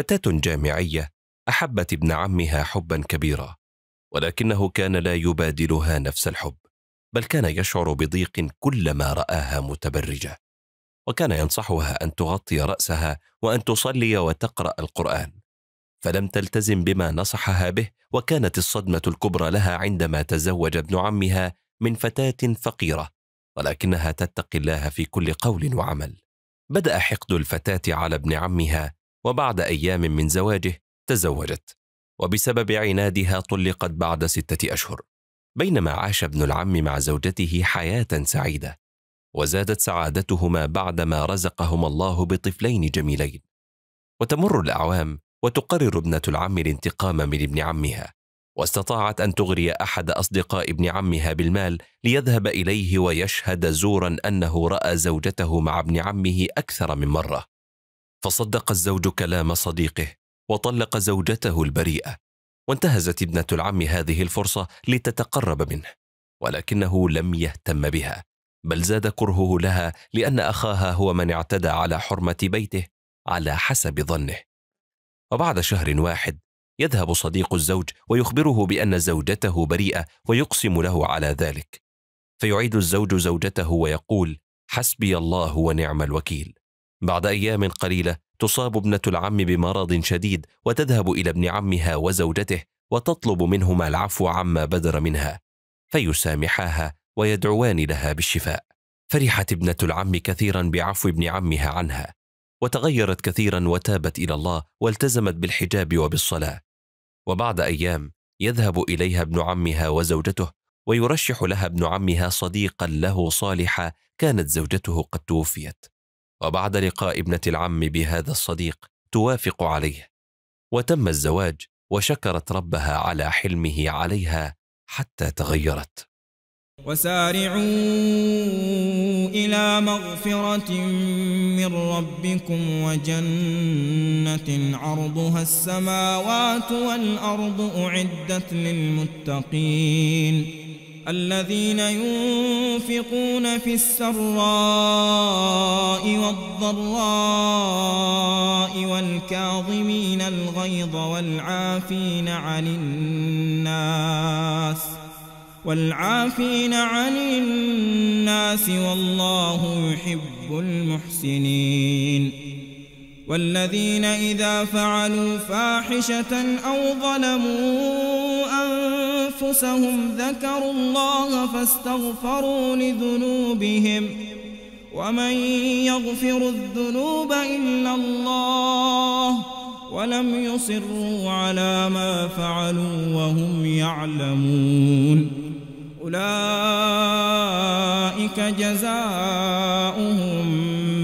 فتاة جامعية أحبت ابن عمها حبا كبيرا ولكنه كان لا يبادلها نفس الحب بل كان يشعر بضيق كلما راها متبرجه وكان ينصحها ان تغطي راسها وان تصلي وتقرا القران فلم تلتزم بما نصحها به وكانت الصدمه الكبرى لها عندما تزوج ابن عمها من فتاه فقيره ولكنها تتقي الله في كل قول وعمل بدا حقد الفتاه على ابن عمها وبعد أيام من زواجه تزوجت وبسبب عنادها طلقت بعد ستة أشهر بينما عاش ابن العم مع زوجته حياة سعيدة وزادت سعادتهما بعدما رزقهما الله بطفلين جميلين وتمر الأعوام وتقرر ابنة العم الانتقام من ابن عمها واستطاعت أن تغري أحد أصدقاء ابن عمها بالمال ليذهب إليه ويشهد زورا أنه رأى زوجته مع ابن عمه أكثر من مرة فصدق الزوج كلام صديقه وطلق زوجته البريئه وانتهزت ابنه العم هذه الفرصه لتتقرب منه ولكنه لم يهتم بها بل زاد كرهه لها لان اخاها هو من اعتدى على حرمه بيته على حسب ظنه وبعد شهر واحد يذهب صديق الزوج ويخبره بان زوجته بريئه ويقسم له على ذلك فيعيد الزوج زوجته ويقول حسبي الله ونعم الوكيل بعد ايام قليله تصاب ابنه العم بمرض شديد وتذهب الى ابن عمها وزوجته وتطلب منهما العفو عما بدر منها فيسامحاها ويدعوان لها بالشفاء فرحت ابنه العم كثيرا بعفو ابن عمها عنها وتغيرت كثيرا وتابت الى الله والتزمت بالحجاب وبالصلاه وبعد ايام يذهب اليها ابن عمها وزوجته ويرشح لها ابن عمها صديقا له صالحا كانت زوجته قد توفيت وبعد لقاء ابنة العم بهذا الصديق توافق عليه وتم الزواج وشكرت ربها على حلمه عليها حتى تغيرت وسارعوا إلى مغفرة من ربكم وجنة عرضها السماوات والأرض أعدت للمتقين الذين ينفقون ينفقون في السراء والضراء والكاظمين الغيظ والعافين عن الناس والعافين عن الناس والله يحب المحسنين والذين إذا فعلوا فاحشة أو ظلموا أنفسهم ذكروا الله فاستغفروا لذنوبهم ومن يغفر الذنوب إلا الله ولم يصروا على ما فعلوا وهم يعلمون أولئك جزاؤهم